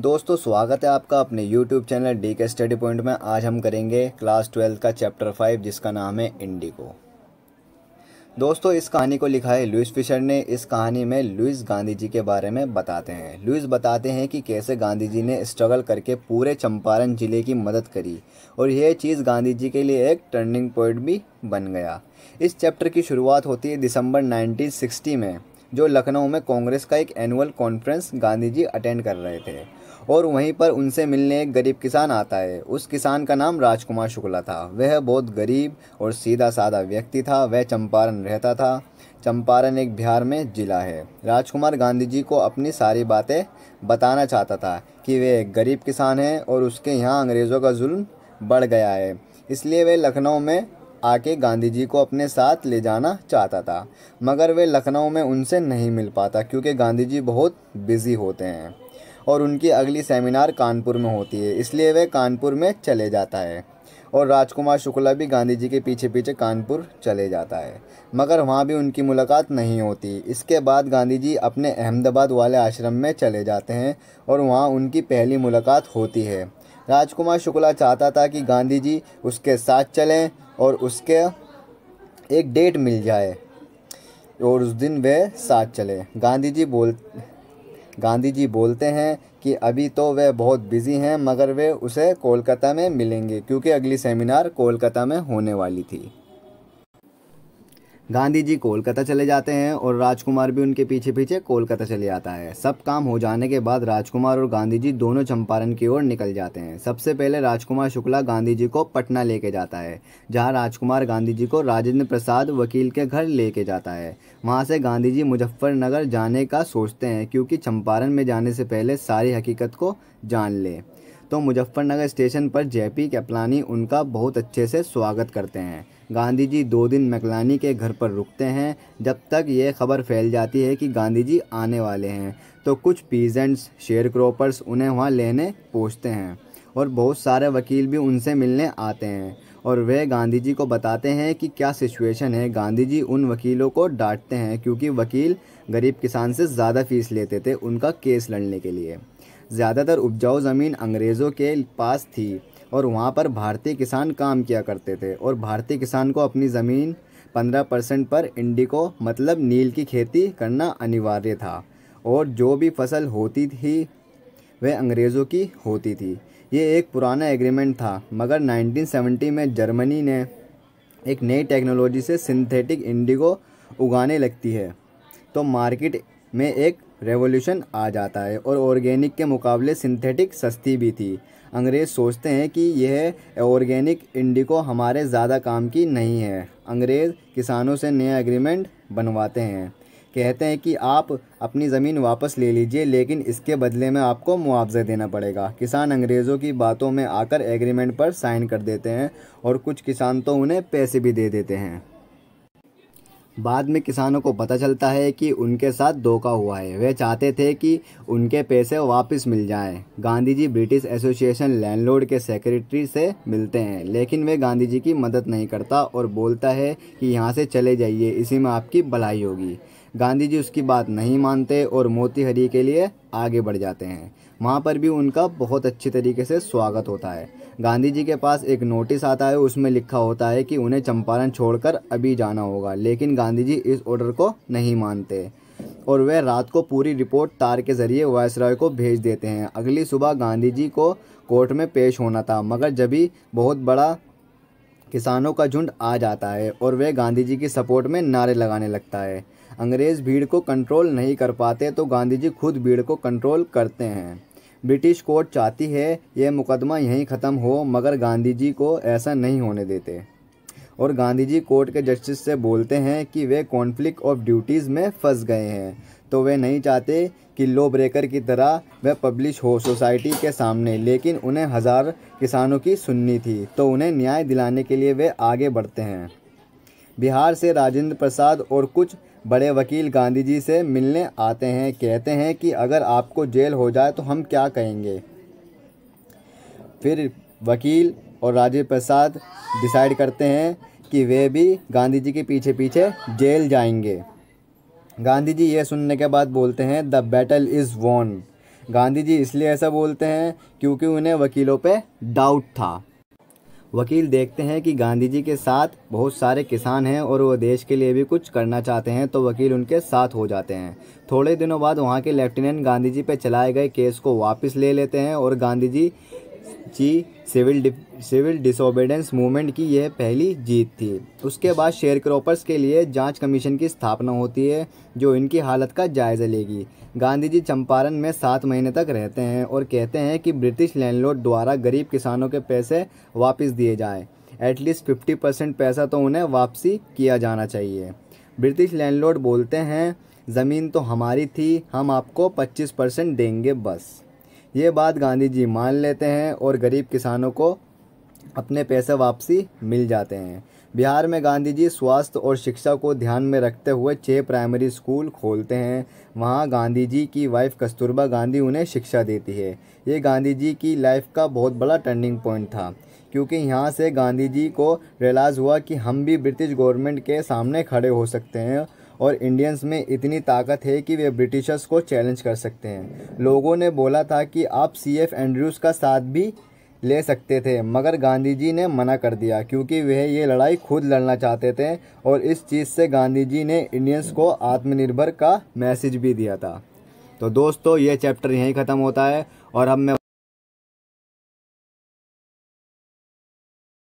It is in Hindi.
दोस्तों स्वागत है आपका अपने YouTube channel D K study point में आज हम करेंगे क्लास ट्वेल्थ का चैप्टर फाइव जिसका नाम है इंडिको दोस्तों इस कहानी को लिखा है लुइस फिशर ने इस कहानी में लुइस गांधी जी के बारे में बताते हैं लुइस बताते हैं कि कैसे गांधी जी ने स्ट्रगल करके पूरे चंपारण ज़िले की मदद करी और यह चीज़ गांधी जी के लिए एक टर्निंग पॉइंट भी बन गया इस चैप्टर की शुरुआत होती है दिसंबर नाइनटीन में जो लखनऊ में कांग्रेस का एक annual conference Gandhi ji attend कर रहे थे और वहीं पर उनसे मिलने एक गरीब किसान आता है उस किसान का नाम राजकुमार शुक्ला था वह बहुत गरीब और सीधा साधा व्यक्ति था वह चंपारण रहता था चंपारण एक बिहार में जिला है राजकुमार गांधी जी को अपनी सारी बातें बताना चाहता था कि वे एक गरीब किसान हैं और उसके यहाँ अंग्रेज़ों का जुल्म बढ़ गया है इसलिए वह लखनऊ में आके गांधी जी को अपने साथ ले जाना चाहता था मगर वे लखनऊ में उनसे नहीं मिल पाता क्योंकि गांधी जी बहुत बिज़ी होते हैं और उनकी अगली सेमिनार कानपुर में होती है इसलिए वह कानपुर में चले जाता है और राजकुमार शुक्ला भी गांधी जी के पीछे पीछे कानपुर चले जाता है मगर वहाँ भी उनकी मुलाकात नहीं होती इसके बाद गांधी जी अपने अहमदाबाद वाले आश्रम में चले जाते हैं और वहाँ उनकी पहली मुलाकात होती है राजकुमार शुक्ला चाहता था कि गांधी जी उसके साथ चलें और उसके एक डेट मिल जाए और उस दिन वे साथ चले गांधी जी बोल गांधी जी बोलते हैं कि अभी तो वह बहुत बिज़ी हैं मगर वे उसे कोलकाता में मिलेंगे क्योंकि अगली सेमिनार कोलकाता में होने वाली थी गांधी जी कोलकाता चले जाते हैं और राजकुमार भी उनके पीछे पीछे कोलकाता चले जाता है सब काम हो जाने के बाद राजकुमार और गांधी जी दोनों चंपारण की ओर निकल जाते हैं सबसे पहले राजकुमार शुक्ला गांधी जी को पटना लेके जाता है जहां राजकुमार गांधी जी को राजेंद्र प्रसाद वकील के घर लेके जाता है वहाँ से गांधी जी मुजफ्फरनगर जाने का सोचते हैं क्योंकि चंपारण में जाने से पहले सारी हकीकत को जान लें तो मुजफ्फरनगर स्टेशन पर जेपी कैपलानी उनका बहुत अच्छे से स्वागत करते हैं गांधी जी दो दिन मकलानी के घर पर रुकते हैं जब तक ये खबर फैल जाती है कि गांधी जी आने वाले हैं तो कुछ पीजेंट्स शेयर क्रॉपर्स उन्हें वहाँ लेने पहुँचते हैं और बहुत सारे वकील भी उनसे मिलने आते हैं और वे गांधी जी को बताते हैं कि क्या सिचुएशन है गांधी जी उन वकीलों को डांटते हैं क्योंकि वकील गरीब किसान से ज़्यादा फीस लेते थे उनका केस लड़ने के लिए ज़्यादातर उपजाऊ ज़मीन अंग्रेज़ों के पास थी और वहाँ पर भारतीय किसान काम किया करते थे और भारतीय किसान को अपनी ज़मीन पंद्रह परसेंट पर इंडिको मतलब नील की खेती करना अनिवार्य था और जो भी फसल होती थी वह अंग्रेज़ों की होती थी ये एक पुराना एग्रीमेंट था मगर 1970 में जर्मनी ने एक नई टेक्नोलॉजी से सिंथेटिक इंडिगो उगाने लगती है तो मार्केट में एक रेवोल्यूशन आ जाता है और ऑर्गेनिक के मुकाबले सिंथेटिक सस्ती भी थी अंग्रेज़ सोचते हैं कि यह ऑर्गेनिक इंडिको हमारे ज़्यादा काम की नहीं है अंग्रेज़ किसानों से नया एग्रीमेंट बनवाते हैं कहते हैं कि आप अपनी ज़मीन वापस ले लीजिए लेकिन इसके बदले में आपको मुआवजा देना पड़ेगा किसान अंग्रेज़ों की बातों में आकर एग्रीमेंट पर साइन कर देते हैं और कुछ किसान तो उन्हें पैसे भी दे देते हैं बाद में किसानों को पता चलता है कि उनके साथ धोखा हुआ है वे चाहते थे कि उनके पैसे वापस मिल जाएं। Gandhi ji British association landlord के सेक्रेटरी से मिलते हैं लेकिन वे गांधी जी की मदद नहीं करता और बोलता है कि यहाँ से चले जाइए इसी में आपकी भलाई होगी गांधी जी उसकी बात नहीं मानते और मोतीहरी के लिए आगे बढ़ जाते हैं वहाँ पर भी उनका बहुत अच्छी तरीके से स्वागत होता है गांधी जी के पास एक नोटिस आता है उसमें लिखा होता है कि उन्हें चंपारण छोड़कर अभी जाना होगा लेकिन गांधी जी इस ऑर्डर को नहीं मानते और वे रात को पूरी रिपोर्ट तार के जरिए वायसराय को भेज देते हैं अगली सुबह गांधी जी को कोर्ट में पेश होना था मगर जब भी बहुत बड़ा किसानों का झुंड आ जाता है और वह गांधी जी की सपोर्ट में नारे लगाने लगता है अंग्रेज़ भीड़ को कंट्रोल नहीं कर पाते तो गांधी जी खुद भीड़ को कंट्रोल करते हैं ब्रिटिश कोर्ट चाहती है यह मुकदमा यहीं ख़त्म हो मगर गांधी जी को ऐसा नहीं होने देते और गांधी जी कोर्ट के जस्टिस से बोलते हैं कि वे कॉन्फ्लिक्ट ऑफ ड्यूटीज़ में फंस गए हैं तो वे नहीं चाहते कि लो ब्रेकर की तरह वह पब्लिश हो सोसाइटी के सामने लेकिन उन्हें हज़ार किसानों की सुननी थी तो उन्हें न्याय दिलाने के लिए वे आगे बढ़ते हैं बिहार से राजेंद्र प्रसाद और कुछ बड़े वकील गांधी जी से मिलने आते हैं कहते हैं कि अगर आपको जेल हो जाए तो हम क्या कहेंगे फिर वकील और राजीव प्रसाद डिसाइड करते हैं कि वे भी गांधी जी के पीछे पीछे जेल जाएंगे गांधी जी ये सुनने के बाद बोलते हैं the battle is won Gandhi ji इसलिए ऐसा बोलते हैं क्योंकि उन्हें वकीलों पे डाउट था वकील देखते हैं कि गांधी जी के साथ बहुत सारे किसान हैं और वो देश के लिए भी कुछ करना चाहते हैं तो वकील उनके साथ हो जाते हैं थोड़े दिनों बाद वहाँ के लेफ्टिनेंट गांधी जी पर चलाए गए केस को वापस ले लेते हैं और Gandhi ji ji civil civil disobedience movement की यह पहली जीत थी उसके बाद शेयर क्रॉपर्स के लिए जांच कमीशन की स्थापना होती है जो इनकी हालत का जायज़ा लेगी गांधी जी चंपारण में सात महीने तक रहते हैं और कहते हैं कि ब्रिटिश लैंडलॉर्ड द्वारा गरीब किसानों के पैसे वापस दिए जाएँ एटलीस्ट फिफ्टी परसेंट पैसा तो उन्हें वापसी किया जाना चाहिए ब्रिटिश लैंडलॉर्ड बोलते हैं ज़मीन तो हमारी थी हम आपको पच्चीस परसेंट देंगे बस ये बात गांधी जी मान लेते हैं और गरीब किसानों को अपने पैसे वापसी मिल जाते हैं बिहार में गांधी जी स्वास्थ्य और शिक्षा को ध्यान में रखते हुए छः प्राइमरी स्कूल खोलते हैं वहाँ गांधी जी की वाइफ कस्तूरबा गांधी उन्हें शिक्षा देती है ये गांधी जी की लाइफ का बहुत बड़ा टर्निंग पॉइंट था क्योंकि यहाँ से गांधी जी को रियलाइज़ हुआ कि हम भी ब्रिटिश गवर्नमेंट के सामने खड़े हो सकते हैं और इंडियंस में इतनी ताकत है कि वे ब्रिटिशर्स को चैलेंज कर सकते हैं लोगों ने बोला था कि आप सी एफ एंड्रयूज़ का साथ भी ले सकते थे मगर गांधी जी ने मना कर दिया क्योंकि वह ये लड़ाई खुद लड़ना चाहते थे और इस चीज़ से गांधी जी ने इंडियंस को आत्मनिर्भर का मैसेज भी दिया था तो दोस्तों ये चैप्टर यहीं ख़त्म होता है और अब मैं